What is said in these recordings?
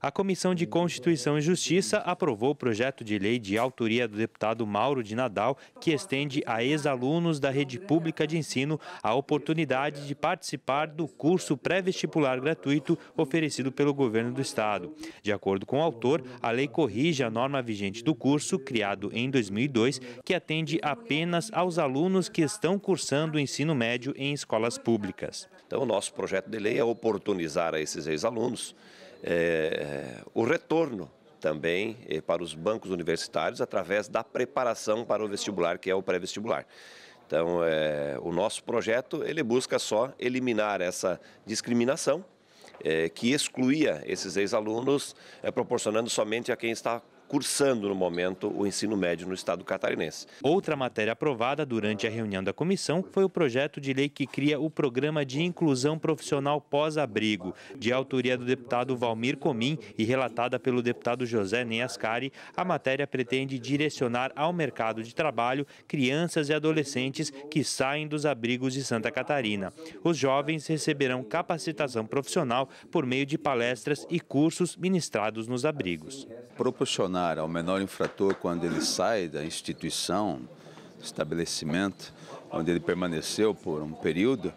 a Comissão de Constituição e Justiça aprovou o projeto de lei de autoria do deputado Mauro de Nadal, que estende a ex-alunos da rede pública de ensino a oportunidade de participar do curso pré-vestibular gratuito oferecido pelo governo do estado. De acordo com o autor, a lei corrige a norma vigente do curso, criado em 2002, que atende apenas aos alunos que estão cursando o ensino médio em escolas públicas. Então, o nosso projeto de lei é oportunizar a esses ex-alunos é, é, o retorno também é, para os bancos universitários através da preparação para o vestibular, que é o pré-vestibular. Então, é, o nosso projeto ele busca só eliminar essa discriminação eh, que excluía esses ex-alunos, eh, proporcionando somente a quem está cursando no momento o ensino médio no estado catarinense. Outra matéria aprovada durante a reunião da comissão foi o projeto de lei que cria o Programa de Inclusão Profissional Pós-Abrigo, de autoria do deputado Valmir Comim e relatada pelo deputado José Neascari. A matéria pretende direcionar ao mercado de trabalho crianças e adolescentes que saem dos abrigos de Santa Catarina. Os jovens receberão capacitação profissional por meio de palestras e cursos ministrados nos abrigos proporcionar ao menor infrator, quando ele sai da instituição, estabelecimento, onde ele permaneceu por um período,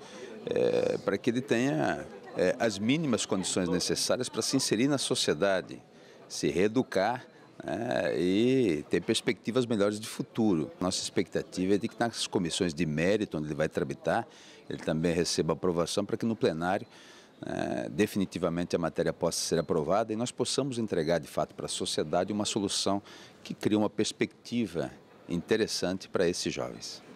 é, para que ele tenha é, as mínimas condições necessárias para se inserir na sociedade, se reeducar né, e ter perspectivas melhores de futuro. Nossa expectativa é de que nas comissões de mérito, onde ele vai tramitar, ele também receba aprovação para que no plenário é, definitivamente a matéria possa ser aprovada e nós possamos entregar de fato para a sociedade uma solução que crie uma perspectiva interessante para esses jovens.